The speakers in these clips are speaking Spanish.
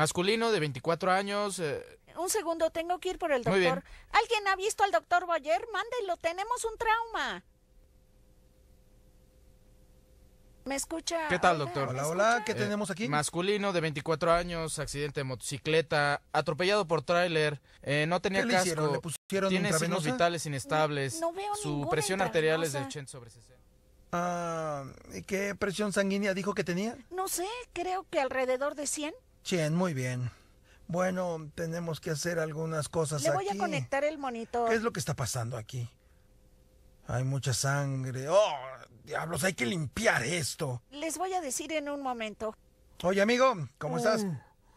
Masculino de 24 años. Eh. Un segundo, tengo que ir por el doctor. ¿Alguien ha visto al doctor Boyer? Mándelo, tenemos un trauma. ¿Me escucha? ¿Qué tal, doctor? Hola, hola, ¿qué tenemos aquí? Eh, masculino de 24 años, accidente de motocicleta, atropellado por tráiler, eh, no tenía ¿Qué tiene signos vitales inestables, no, su presión arterial es de 80 sobre 60. Ah, ¿qué presión sanguínea dijo que tenía? No sé, creo que alrededor de 100. Chien, muy bien. Bueno, tenemos que hacer algunas cosas Le voy a conectar el monitor. ¿Qué es lo que está pasando aquí? Hay mucha sangre. ¡Oh, diablos! Hay que limpiar esto. Les voy a decir en un momento. Oye, amigo, ¿cómo mm. estás?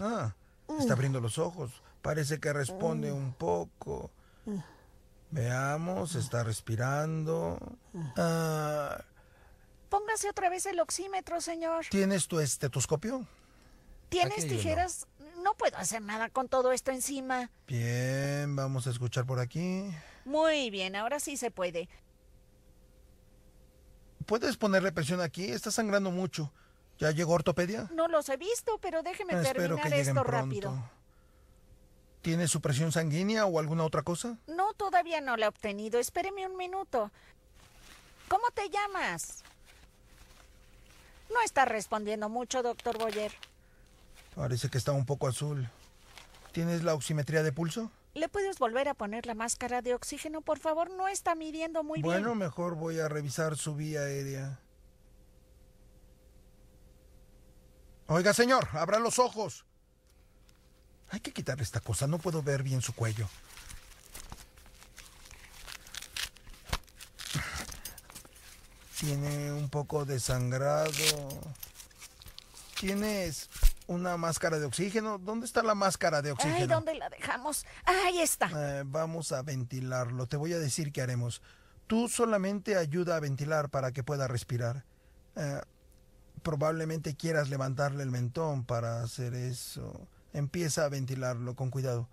Ah, mm. está abriendo los ojos. Parece que responde mm. un poco. Veamos, está respirando. Ah. Póngase otra vez el oxímetro, señor. ¿Tienes tu estetoscopio? ¿Tienes tijeras? No. puedo hacer nada con todo esto encima. Bien, vamos a escuchar por aquí. Muy bien, ahora sí se puede. ¿Puedes ponerle presión aquí? Está sangrando mucho. ¿Ya llegó ortopedia? No los he visto, pero déjeme terminar esto rápido. ¿Tiene su presión sanguínea o alguna otra cosa? No, todavía no la he obtenido. Espéreme un minuto. ¿Cómo te llamas? No está respondiendo mucho, doctor Boyer. Parece que está un poco azul. ¿Tienes la oximetría de pulso? ¿Le puedes volver a poner la máscara de oxígeno, por favor? No está midiendo muy bien. Bueno, mejor voy a revisar su vía aérea. Oiga, señor, abra los ojos. Hay que quitarle esta cosa, no puedo ver bien su cuello. Tiene un poco de sangrado. Tiene una máscara de oxígeno. ¿Dónde está la máscara de oxígeno? Ay, ¿dónde la dejamos? Ahí está. Eh, vamos a ventilarlo. Te voy a decir qué haremos. Tú solamente ayuda a ventilar para que pueda respirar. Eh, probablemente quieras levantarle el mentón para hacer eso. Empieza a ventilarlo con cuidado.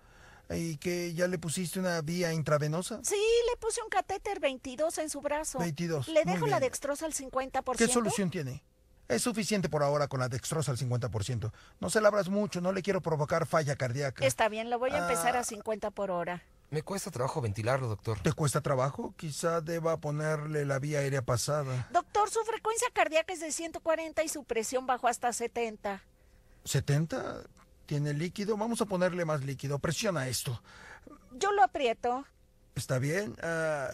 ¿Y que ya le pusiste una vía intravenosa? Sí, le puse un catéter 22 en su brazo. 22. Le dejo la dextrosa al 50%. ¿Qué solución tiene? Es suficiente por ahora con la dextrosa al 50%. No se labras mucho, no le quiero provocar falla cardíaca. Está bien, lo voy a empezar a 50 ah. por hora. Me cuesta trabajo ventilarlo, doctor. ¿Te cuesta trabajo? Quizá deba ponerle la vía aérea pasada. Doctor, su frecuencia cardíaca es de 140 y su presión bajó hasta 70. ¿70? ¿Tiene líquido? Vamos a ponerle más líquido. Presiona esto. Yo lo aprieto. Está bien. Ah,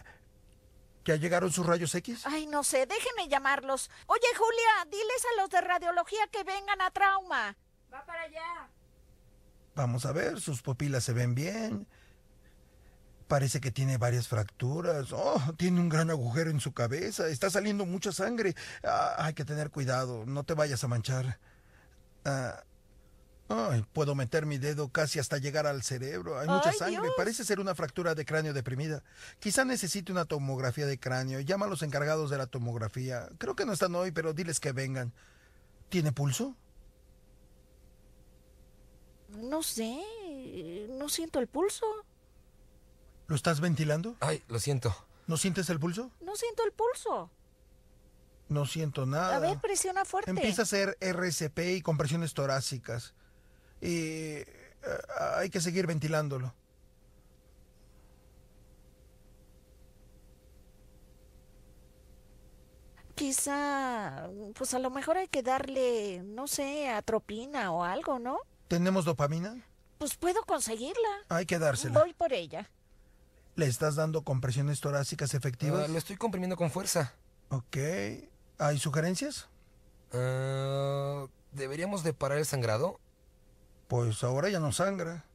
¿Ya llegaron sus rayos X? Ay, no sé, déjenme llamarlos. Oye, Julia, diles a los de radiología que vengan a trauma. Va para allá. Vamos a ver, sus pupilas se ven bien. Parece que tiene varias fracturas. Oh, tiene un gran agujero en su cabeza. Está saliendo mucha sangre. Ah, hay que tener cuidado. No te vayas a manchar. Ah, Ay, puedo meter mi dedo casi hasta llegar al cerebro. Hay mucha sangre. Parece ser una fractura de cráneo deprimida. Quizá necesite una tomografía de cráneo. Llama a los encargados de la tomografía. Creo que no están hoy, pero diles que vengan. ¿Tiene pulso? No sé. No siento el pulso. ¿Lo estás ventilando? Ay, lo siento. ¿No sientes el pulso? No siento el pulso. No siento nada. A ver, presiona fuerte. Empieza a hacer RCP y compresiones torácicas y eh, hay que seguir ventilándolo. Quizá, pues a lo mejor hay que darle, no sé, atropina o algo, ¿no? ¿Tenemos dopamina? Pues puedo conseguirla. Hay que dársela. Voy por ella. ¿Le estás dando compresiones torácicas efectivas? Ah, le lo estoy comprimiendo con fuerza. Ok. ¿Hay sugerencias? Ah, ¿Deberíamos de parar el sangrado? pues ahora ya no sangra.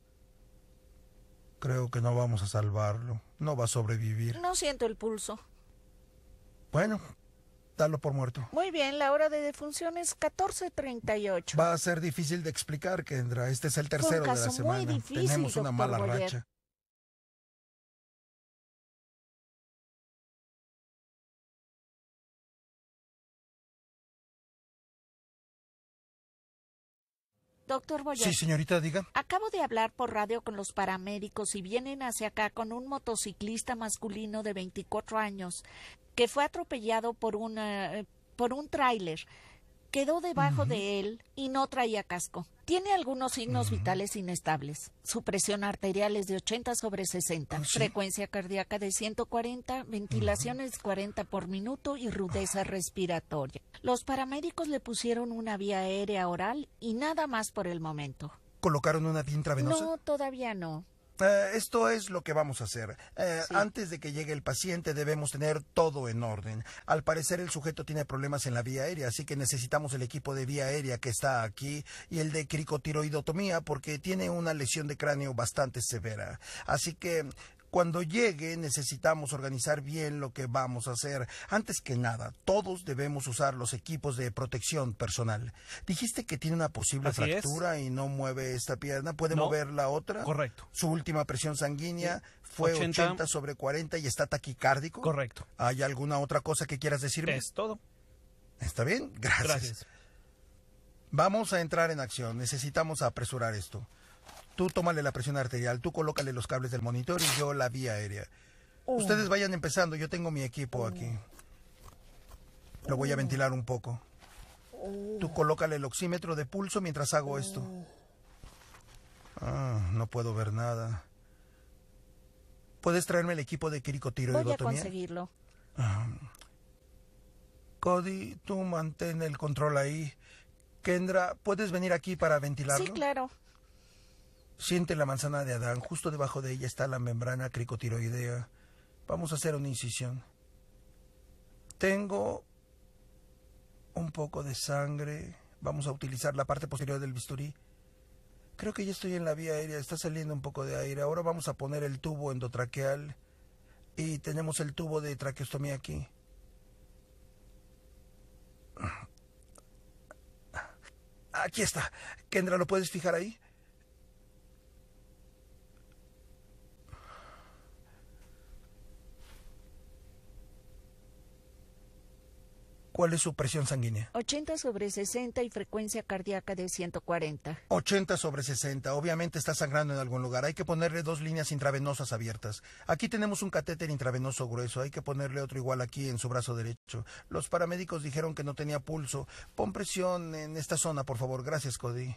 Creo que no vamos a salvarlo. No va a sobrevivir. No siento el pulso. Bueno, dalo por muerto. Muy bien, la hora de defunción es 14.38. Va a ser difícil de explicar, Kendra. Este es el tercero de la semana. muy difícil, Tenemos una mala racha. Doctor Sí, señorita, diga. Acabo de hablar por radio con los paramédicos y vienen hacia acá con un motociclista masculino de 24 años que fue atropellado por, eh, por un tráiler quedó debajo de él y no traía casco. Tiene algunos signos vitales inestables. Su presión arterial es de 80 sobre 60, frecuencia cardíaca de 140, ventilaciones 40 por minuto y rudeza respiratoria. Los paramédicos le pusieron una vía aérea oral y nada más por el momento. ¿Colocaron una vía intravenosa? No, todavía no. Eh, esto es lo que vamos a hacer. Eh, antes de que llegue el paciente debemos tener todo en orden. Al parecer el sujeto tiene problemas en la vía aérea, así que necesitamos el equipo de vía aérea que está aquí y el de cricotiroidotomía porque tiene una lesión de cráneo bastante severa. Así que cuando llegue necesitamos organizar bien lo que vamos a hacer. Antes que nada, todos debemos usar los equipos de protección personal. Dijiste que tiene una posible fractura y no mueve esta pierna. ¿Puede mover la otra? Correcto. Su última presión sanguínea fue 80. sobre 40 y está taquicárdico. Correcto. ¿Hay alguna otra cosa que quieras decirme? Es todo. ¿Está bien? Gracias. Vamos a entrar en acción. Necesitamos apresurar esto tú tómale la presión arterial, tú colócale los cables del monitor y yo la vía aérea. Oh. Ustedes vayan empezando, yo tengo mi equipo oh. aquí. Lo voy a oh. ventilar un poco. Tú colócale el oxímetro de pulso mientras hago esto. Ah, no puedo ver nada. ¿Puedes traerme el equipo de quiricotiroidotomía? Voy a conseguirlo. Ah. Cody, tú mantén el control ahí. Kendra, ¿puedes venir aquí para ventilarlo? Sí, claro. Siente la manzana de Adán, justo debajo de ella está la membrana cricotiroidea. Vamos a hacer una incisión. Tengo un poco de sangre. Vamos a utilizar la parte posterior del bisturí. Creo que ya estoy en la vía aérea, está saliendo un poco de aire. Ahora vamos a poner el tubo endotraqueal y tenemos el tubo de traqueostomía aquí. Aquí está. Kendra, ¿lo puedes fijar ahí? ¿Cuál es su presión sanguínea? 80 sobre 60 y frecuencia cardíaca de 140. 80 sobre 60. Obviamente está sangrando en algún lugar. Hay que ponerle dos líneas intravenosas abiertas. Aquí tenemos un catéter intravenoso grueso. Hay que ponerle otro igual aquí en su brazo derecho. Los paramédicos dijeron que no tenía pulso. Pon presión en esta zona, por favor. Gracias, Cody.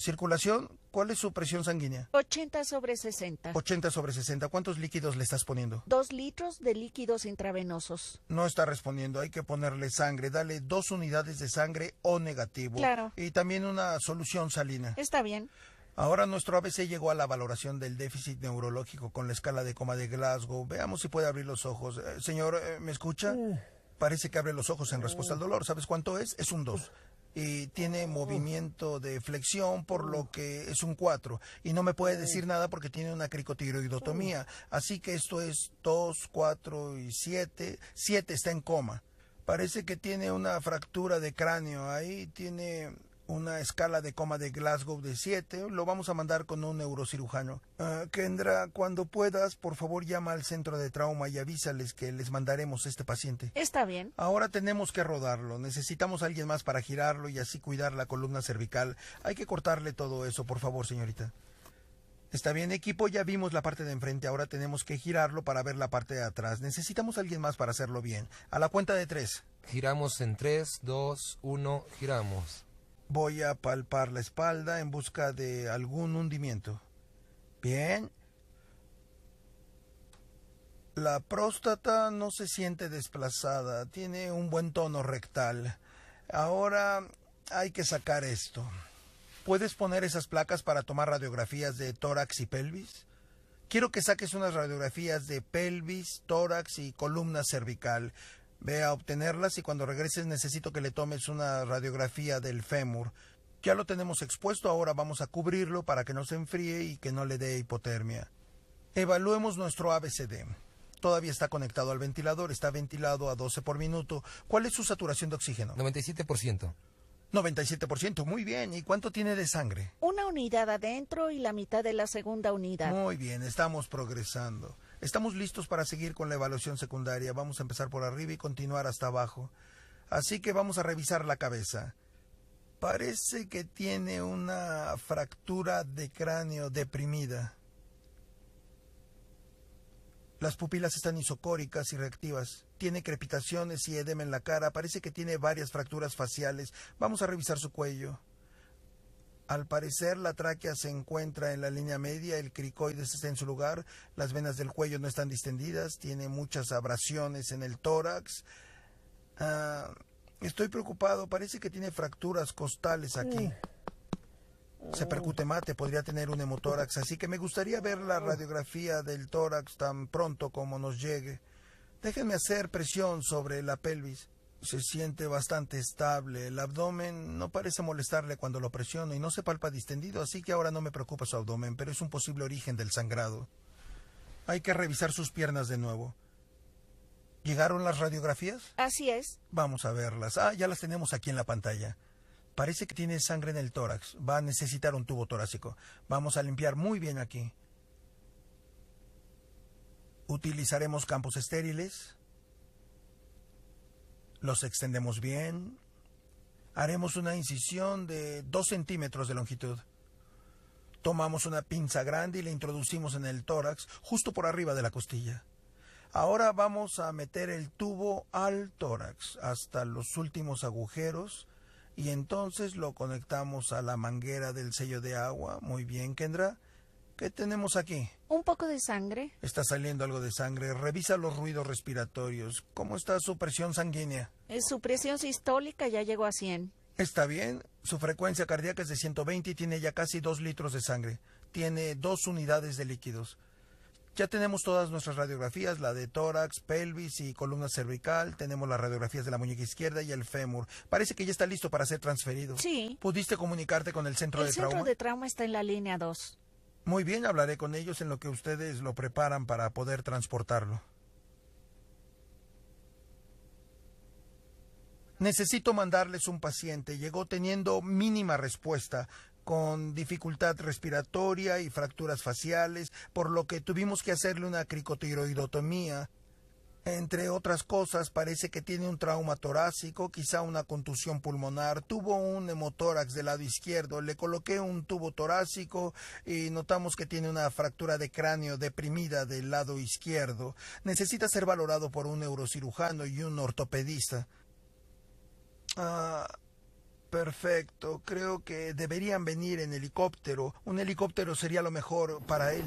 Circulación, ¿cuál es su presión sanguínea? 80 sobre 60. 80 sobre 60. ¿Cuántos líquidos le estás poniendo? Dos litros de líquidos intravenosos. No está respondiendo. Hay que ponerle sangre. Dale dos unidades de sangre O negativo. Claro. Y también una solución salina. Está bien. Ahora nuestro ABC llegó a la valoración del déficit neurológico con la escala de coma de Glasgow. Veamos si puede abrir los ojos. Eh, señor, eh, ¿me escucha? Uh. Parece que abre los ojos en respuesta al dolor. ¿Sabes cuánto es? Es un 2 y tiene oh. movimiento de flexión, por lo oh. que es un 4. Y no me puede oh. decir nada porque tiene una cricotiroidotomía. Así que esto es 2, 4 y 7. 7 está en coma. Parece que tiene una fractura de cráneo. Ahí tiene una escala de coma de Glasgow de 7. Lo vamos a mandar con un neurocirujano. Ah, Kendra, cuando puedas, por favor llama al centro de trauma y avísales que les mandaremos este paciente. Está bien. Ahora tenemos que rodarlo. Necesitamos a alguien más para girarlo y así cuidar la columna cervical. Hay que cortarle todo eso, por favor, señorita. Está bien, equipo, ya vimos la parte de enfrente, ahora tenemos que girarlo para ver la parte de atrás. Necesitamos a alguien más para hacerlo bien. A la cuenta de tres. Giramos en tres, dos, uno, giramos. Voy a palpar la espalda en busca de algún hundimiento. Bien. La próstata no se siente desplazada, tiene un buen tono rectal. Ahora hay que sacar esto. ¿Puedes poner esas placas para tomar radiografías de tórax y pelvis? Quiero que saques unas radiografías de pelvis, tórax y columna cervical. Ve a obtenerlas y cuando regreses necesito que le tomes una radiografía del fémur. Ya lo tenemos expuesto, ahora vamos a cubrirlo para que no se enfríe y que no le dé hipotermia. Evaluemos nuestro ABCD. Todavía está conectado al ventilador, está ventilado a 12 por minuto. ¿Cuál es su saturación de oxígeno? 97%. 97%, muy bien. ¿Y cuánto tiene de sangre? Una unidad adentro y la mitad de la segunda unidad. Muy bien, estamos progresando. Estamos listos para seguir con la evaluación secundaria. Vamos a empezar por arriba y continuar hasta abajo. Así que vamos a revisar la cabeza. Parece que tiene una fractura de cráneo deprimida. Las pupilas están isocóricas y reactivas. Tiene crepitaciones y edema en la cara. Parece que tiene varias fracturas faciales. Vamos a revisar su cuello. Al parecer, la tráquea se encuentra en la línea media, el cricoides está en su lugar, las venas del cuello no están distendidas, tiene muchas abrasiones en el tórax. Ah, estoy preocupado, parece que tiene fracturas costales aquí. Mm. Se percute mate, podría tener un hemotórax, así que me gustaría ver la mm. radiografía del tórax tan pronto como nos llegue. Déjenme hacer presión sobre la pelvis. Se siente bastante estable, el abdomen no parece molestarle cuando lo presiono y no se palpa distendido, así que ahora no me preocupa su abdomen, pero es un posible origen del sangrado. Hay que revisar sus piernas de nuevo. ¿Llegaron las radiografías? Así es. Vamos a verlas. Ah, ya las tenemos aquí en la pantalla. Parece que tiene sangre en el tórax. Va a necesitar un tubo torácico. Vamos a limpiar muy bien aquí. Utilizaremos campos estériles. Los extendemos bien. Haremos una incisión de 2 centímetros de longitud. Tomamos una pinza grande y la introducimos en el tórax, justo por arriba de la costilla. Ahora vamos a meter el tubo al tórax hasta los últimos agujeros y entonces lo conectamos a la manguera del sello de agua. Muy bien, Kendra. ¿Qué tenemos aquí? Un poco de sangre. Está saliendo algo de sangre. Revisa los ruidos respiratorios. ¿Cómo está su presión sanguínea? Es eh, su presión sistólica ya llegó a 100. Está bien. Su frecuencia cardíaca es de 120 y tiene ya casi 2 litros de sangre. Tiene dos unidades de líquidos. Ya tenemos todas nuestras radiografías, la de tórax, pelvis y columna cervical. Tenemos las radiografías de la muñeca izquierda y el fémur. Parece que ya está listo para ser transferido. Sí. ¿Pudiste comunicarte con el centro de trauma? El centro de trauma está en la línea 2. Muy bien, hablaré con ellos en lo que ustedes lo preparan para poder transportarlo. Necesito mandarles un paciente. Llegó teniendo mínima respuesta, con dificultad respiratoria y fracturas faciales, por lo que tuvimos que hacerle una cricotiroidotomía. Entre otras cosas, parece que tiene un trauma torácico, quizá una contusión pulmonar, tuvo un hemotórax del lado izquierdo, le coloqué un tubo torácico y notamos que tiene una fractura de cráneo deprimida del lado izquierdo. Necesita ser valorado por un neurocirujano y un ortopedista. Ah, perfecto. Creo que deberían venir en helicóptero. Un helicóptero sería lo mejor para él.